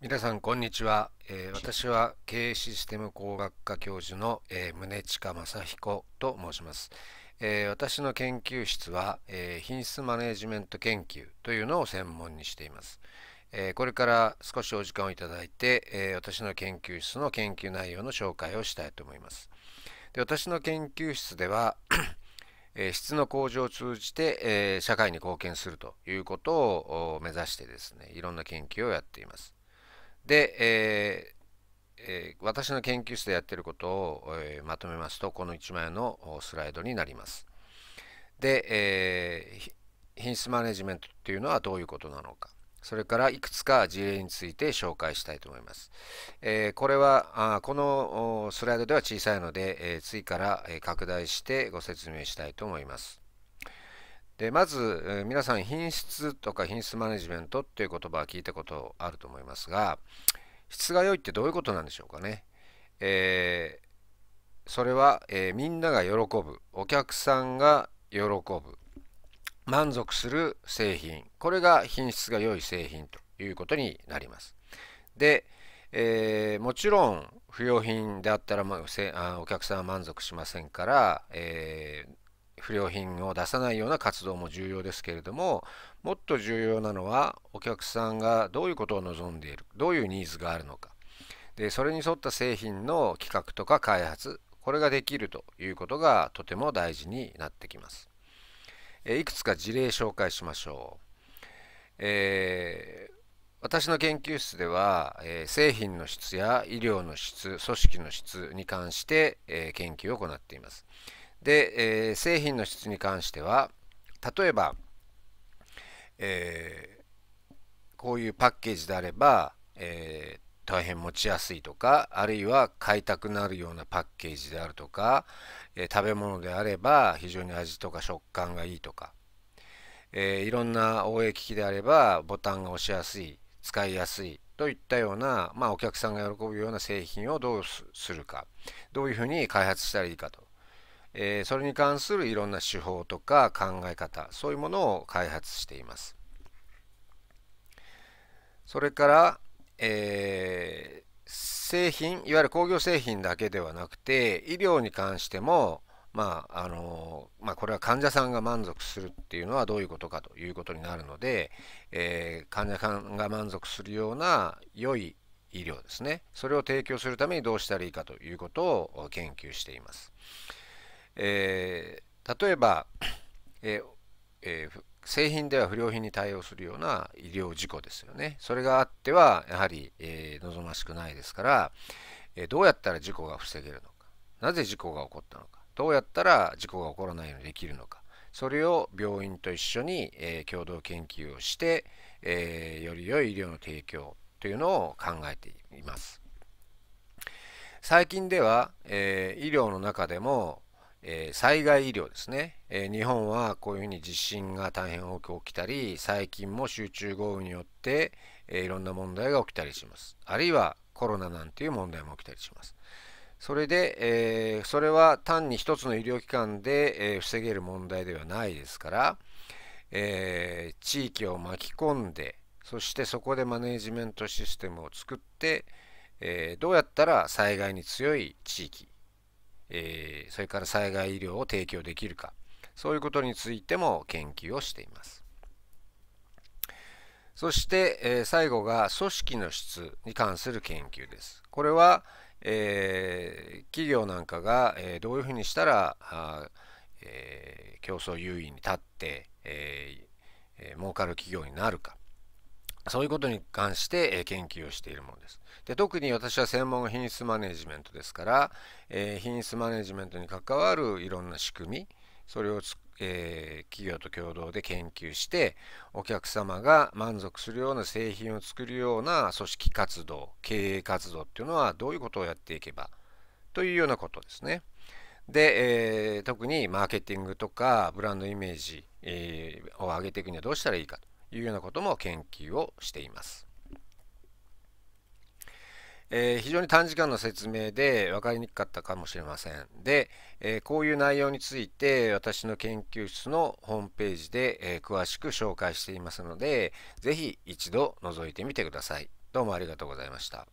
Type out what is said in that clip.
皆さんこんにちは、えー、私は経営システム工学科教授の、えー、宗近正彦と申します、えー、私の研究室は、えー、品質マネジメント研究というのを専門にしています、えこれから少しお時間をいただいて、え私の研究室の研究内容の紹介をしたいと思いますで私の研究室ではえ質の向上を通じて、え社会に貢献するということを目指してですねいろんな研究をやっていますで、えーえー、私の研究室でやってることを、えー、まとめますとこの1枚のスライドになります。で、えー、品質マネジメントっていうのはどういうことなのかそれからいくつか事例について紹介したいと思います。えー、これはあこのスライドでは小さいので、えー、次から拡大してご説明したいと思います。でまず皆さん品質とか品質マネジメントっていう言葉は聞いたことあると思いますが質が良いってどういうことなんでしょうかね、えー、それは、えー、みんなが喜ぶお客さんが喜ぶ満足する製品これが品質が良い製品ということになりますで、えー、もちろん不要品であったら、まあ、お客さんは満足しませんから、えー、不良品を出さないような活動も重要ですけれどももっと重要なのはお客さんがどういうことを望んでいるどういうニーズがあるのかでそれに沿った製品の企画とか開発これができるということがとても大事になってきますえいくつか事例紹介しましょう、えー、私の研究室では、え製品の質や医療の質組織の質に関して、え研究を行っています、で、えー、製品の質に関しては例えば、えー、こういうパッケージであれば、えー、大変持ちやすいとかあるいは買いたくなるようなパッケージであるとか、え食べ物であれば非常に味とか食感がいいとか、えいろんな OA 機器であればボタンが押しやすい使いやすいといったような、まあ、お客さんが喜ぶような製品をどうするかどういうふうに開発したらいいかとえー、それに関するいろんな手法とか考え方そういうものを開発していますそれから、えー、製品いわゆる工業製品だけではなくて医療に関してもまああのまあ、これは患者さんが満足するっていうのはどういうことかということになるので、えー、患者さんが満足するような良い医療ですねそれを提供するためにどうしたらいいかということを研究しています。えー、例えば、えーえー、製品では不良品に対応するような医療事故ですよね。それがあっては、やはり、えー、望ましくないですから、えー、どうやったら事故が防げるのか、なぜ事故が起こったのか、どうやったら事故が起こらないようにできるのか、それを病院と一緒に、えー、共同研究をして、えー、より良い医療の提供というのを考えています。最近では、えー、医療の中でもえ災害医療ですね、え日本はこういうふうに地震が大変多く起きたり最近も集中豪雨によって、えいろんな問題が起きたりしますあるいはコロナなんていう問題も起きたりしますそれで、えそれは単に一つの医療機関で、え防げる問題ではないですから、え地域を巻き込んでそしてそこでマネージメントシステムを作って、えどうやったら災害に強い地域えー、それから災害医療を提供できるかそういうことについても研究をしていますそして、えー、最後が組織の質に関する研究ですこれは、えー、企業なんかが、えどういうふうにしたらあ、え競争優位に立って、えー、儲かる企業になるかそういうことに関して研究をしているものです。で特に私は専門が品質マネジメントですから、えー、品質マネジメントに関わるいろんな仕組みそれをえー、企業と共同で研究してお客様が満足するような製品を作るような組織活動経営活動っていうのはどういうことをやっていけばというようなことですね。で、えー、特にマーケティングとかブランドイメージ、えー、を上げていくにはどうしたらいいかと。いうようなことも研究をしています。えー、非常に短時間の説明で分かりにくかったかもしれません。で、えー、こういう内容について私の研究室のホームページで、えー、詳しく紹介していますので、是非一度覗いてみてください。どうもありがとうございました。